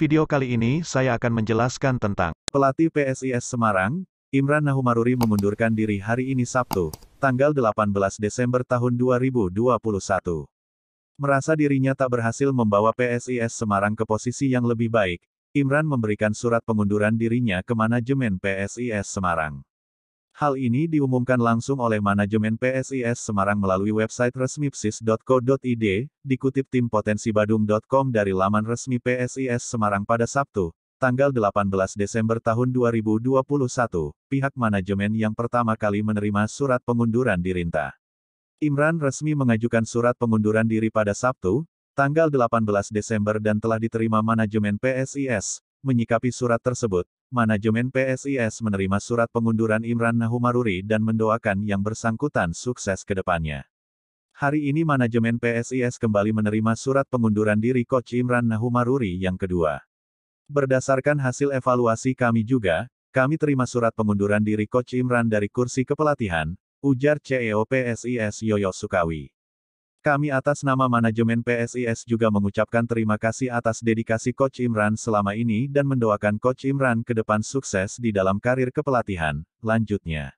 video kali ini saya akan menjelaskan tentang pelatih PSIS Semarang, Imran Nahumaruri mengundurkan diri hari ini Sabtu, tanggal 18 Desember tahun 2021. Merasa dirinya tak berhasil membawa PSIS Semarang ke posisi yang lebih baik, Imran memberikan surat pengunduran dirinya ke manajemen PSIS Semarang. Hal ini diumumkan langsung oleh manajemen PSIS Semarang melalui website resmi psis.co.id, dikutip tim potensi badung.com dari laman resmi PSIS Semarang pada Sabtu, tanggal 18 Desember tahun 2021, pihak manajemen yang pertama kali menerima surat pengunduran dirinta. Imran resmi mengajukan surat pengunduran diri pada Sabtu, tanggal 18 Desember dan telah diterima manajemen PSIS, menyikapi surat tersebut, manajemen PSIS menerima surat pengunduran Imran Nahumaruri dan mendoakan yang bersangkutan sukses ke depannya. Hari ini manajemen PSIS kembali menerima surat pengunduran diri Coach Imran Nahumaruri yang kedua. Berdasarkan hasil evaluasi kami juga, kami terima surat pengunduran diri Coach Imran dari kursi kepelatihan, ujar CEO PSIS Yoyo Sukawi. Kami atas nama manajemen PSIS juga mengucapkan terima kasih atas dedikasi Coach Imran selama ini dan mendoakan Coach Imran ke depan sukses di dalam karir kepelatihan, lanjutnya.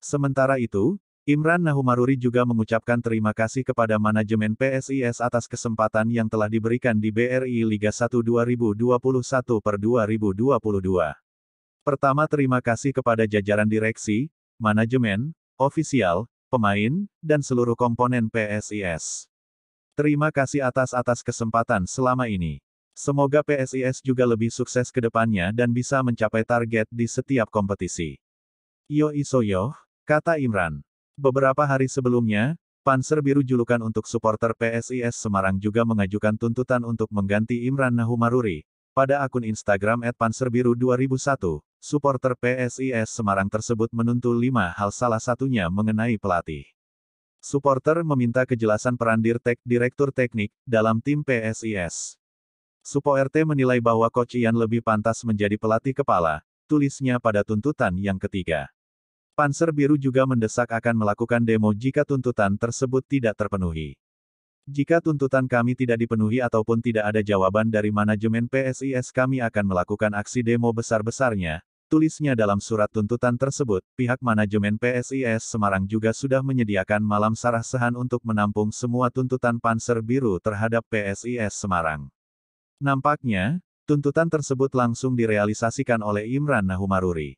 Sementara itu, Imran Nahumaruri juga mengucapkan terima kasih kepada manajemen PSIS atas kesempatan yang telah diberikan di BRI Liga 1 2021 per 2022. Pertama terima kasih kepada jajaran direksi, manajemen, ofisial, pemain, dan seluruh komponen PSIS. Terima kasih atas-atas kesempatan selama ini. Semoga PSIS juga lebih sukses ke depannya dan bisa mencapai target di setiap kompetisi. Yo Isoyo, kata Imran. Beberapa hari sebelumnya, Panser Biru julukan untuk supporter PSIS Semarang juga mengajukan tuntutan untuk mengganti Imran Nahumaruri, pada akun Instagram @panserbiru2001, supporter PSIS Semarang tersebut menuntut lima hal salah satunya mengenai pelatih. Supporter meminta kejelasan peran Dirtek Direktur Teknik dalam tim PSIS. Supo RT menilai bahwa Coach Ian lebih pantas menjadi pelatih kepala, tulisnya pada tuntutan yang ketiga. Panser Biru juga mendesak akan melakukan demo jika tuntutan tersebut tidak terpenuhi. Jika tuntutan kami tidak dipenuhi ataupun tidak ada jawaban dari manajemen PSIS kami akan melakukan aksi demo besar-besarnya, tulisnya dalam surat tuntutan tersebut, pihak manajemen PSIS Semarang juga sudah menyediakan malam sarah sehan untuk menampung semua tuntutan panser biru terhadap PSIS Semarang. Nampaknya, tuntutan tersebut langsung direalisasikan oleh Imran Nahumaruri.